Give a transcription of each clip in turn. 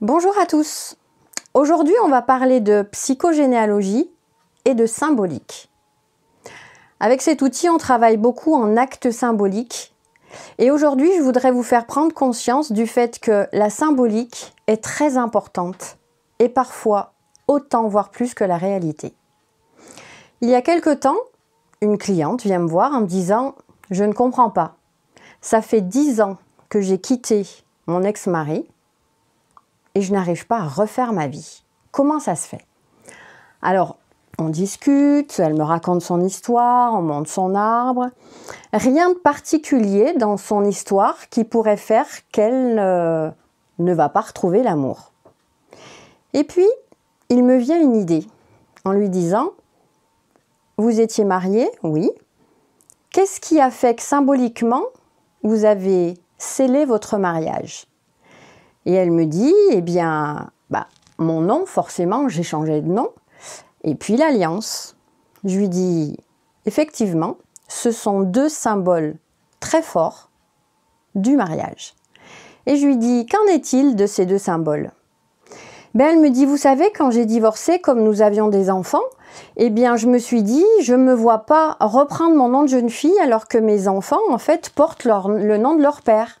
Bonjour à tous. Aujourd'hui, on va parler de psychogénéalogie et de symbolique. Avec cet outil, on travaille beaucoup en actes symboliques. Et aujourd'hui, je voudrais vous faire prendre conscience du fait que la symbolique est très importante et parfois autant, voire plus que la réalité. Il y a quelque temps, une cliente vient me voir en me disant Je ne comprends pas. Ça fait dix ans que j'ai quitté mon ex-mari et je n'arrive pas à refaire ma vie. Comment ça se fait Alors, on discute, elle me raconte son histoire, on monte son arbre. Rien de particulier dans son histoire qui pourrait faire qu'elle ne va pas retrouver l'amour. Et puis, il me vient une idée en lui disant, vous étiez mariée oui. Qu'est-ce qui a fait que symboliquement, vous avez scellé votre mariage et elle me dit, eh bien, bah, mon nom, forcément, j'ai changé de nom. Et puis l'alliance. Je lui dis, effectivement, ce sont deux symboles très forts du mariage. Et je lui dis, qu'en est-il de ces deux symboles ben, Elle me dit, vous savez, quand j'ai divorcé, comme nous avions des enfants, eh bien, je me suis dit, je ne me vois pas reprendre mon nom de jeune fille alors que mes enfants, en fait, portent le nom de leur père.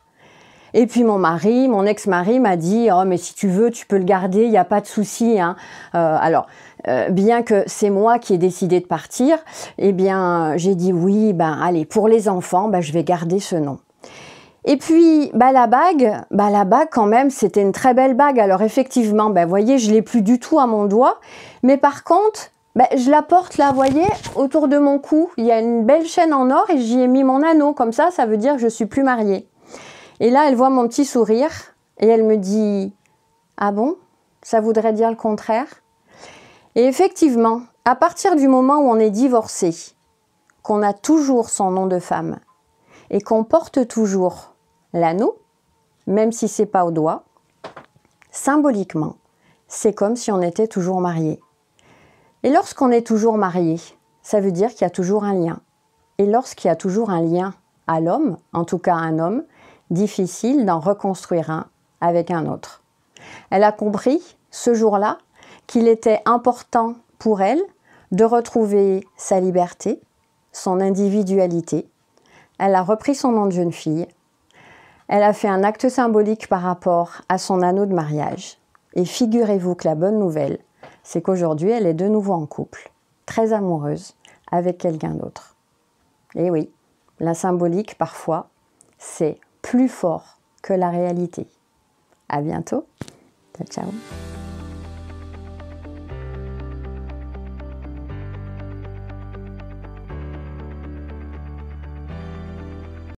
Et puis mon mari, mon ex-mari m'a dit oh mais si tu veux, tu peux le garder, il n'y a pas de souci. Hein. Euh, alors euh, bien que c'est moi qui ai décidé de partir, eh bien j'ai dit oui, ben allez pour les enfants, ben, je vais garder ce nom. Et puis, bah, la bague, bah, la bague, quand même, c'était une très belle bague. Alors, effectivement, vous ben, voyez, je l'ai plus du tout à mon doigt. Mais par contre, ben, je la porte là, voyez, autour de mon cou. Il y a une belle chaîne en or et j'y ai mis mon anneau. Comme ça, ça veut dire que je suis plus mariée. Et là, elle voit mon petit sourire et elle me dit Ah bon Ça voudrait dire le contraire Et effectivement, à partir du moment où on est divorcé, qu'on a toujours son nom de femme et qu'on porte toujours l'anneau, même si c'est pas au doigt, symboliquement, c'est comme si on était toujours marié. Et lorsqu'on est toujours marié, ça veut dire qu'il y a toujours un lien. Et lorsqu'il y a toujours un lien à l'homme, en tout cas un homme, difficile d'en reconstruire un avec un autre. Elle a compris, ce jour-là, qu'il était important pour elle de retrouver sa liberté, son individualité. Elle a repris son nom de jeune fille. Elle a fait un acte symbolique par rapport à son anneau de mariage. Et figurez-vous que la bonne nouvelle, c'est qu'aujourd'hui, elle est de nouveau en couple, très amoureuse, avec quelqu'un d'autre. Et oui, la symbolique, parfois, c'est plus fort que la réalité. À bientôt. Ciao, ciao.